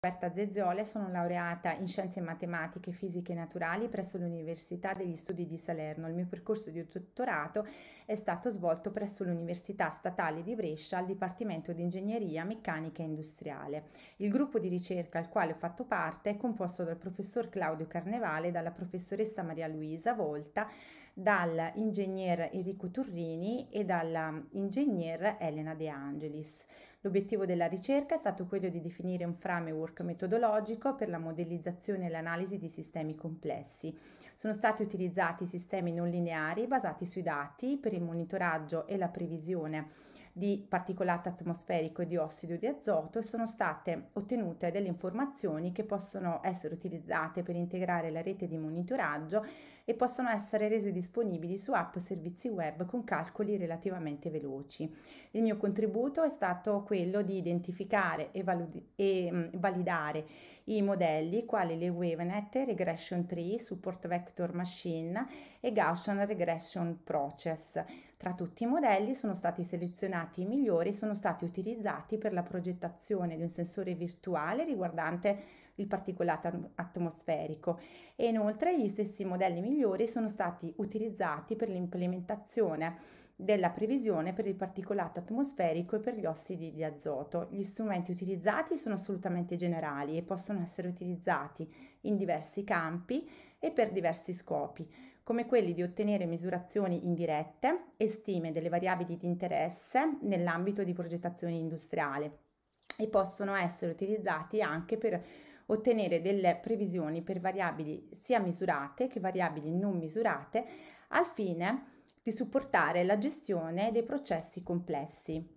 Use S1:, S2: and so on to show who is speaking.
S1: Roberta Zezzola sono laureata in Scienze Matematiche, Fisiche e Naturali presso l'Università degli Studi di Salerno. Il mio percorso di dottorato è stato svolto presso l'Università Statale di Brescia al Dipartimento di Ingegneria Meccanica e Industriale. Il gruppo di ricerca al quale ho fatto parte è composto dal professor Claudio Carnevale e dalla professoressa Maria Luisa Volta dall'ingegner Enrico Turrini e dall'ingegner Elena De Angelis. L'obiettivo della ricerca è stato quello di definire un framework metodologico per la modellizzazione e l'analisi di sistemi complessi. Sono stati utilizzati sistemi non lineari basati sui dati per il monitoraggio e la previsione di particolato atmosferico e di ossido di azoto e sono state ottenute delle informazioni che possono essere utilizzate per integrare la rete di monitoraggio e possono essere rese disponibili su app e servizi web con calcoli relativamente veloci. Il mio contributo è stato quello di identificare e, valu- e validare i modelli quali le Wavenet Regression Tree, Support Vector Machine e Gaussian Regression Process. Tra tutti i modelli sono stati selezionati i migliori e sono stati utilizzati per la progettazione di un sensore virtuale riguardante il particolato atmosferico e inoltre gli stessi modelli migliori sono stati utilizzati per l'implementazione della previsione per il particolato atmosferico e per gli ossidi di azoto. Gli strumenti utilizzati sono assolutamente generali e possono essere utilizzati in diversi campi e per diversi scopi, come quelli di ottenere misurazioni indirette e stime delle variabili di interesse nell'ambito di progettazione industriale e possono essere utilizzati anche per ottenere delle previsioni per variabili sia misurate che variabili non misurate al fine di supportare la gestione dei processi complessi.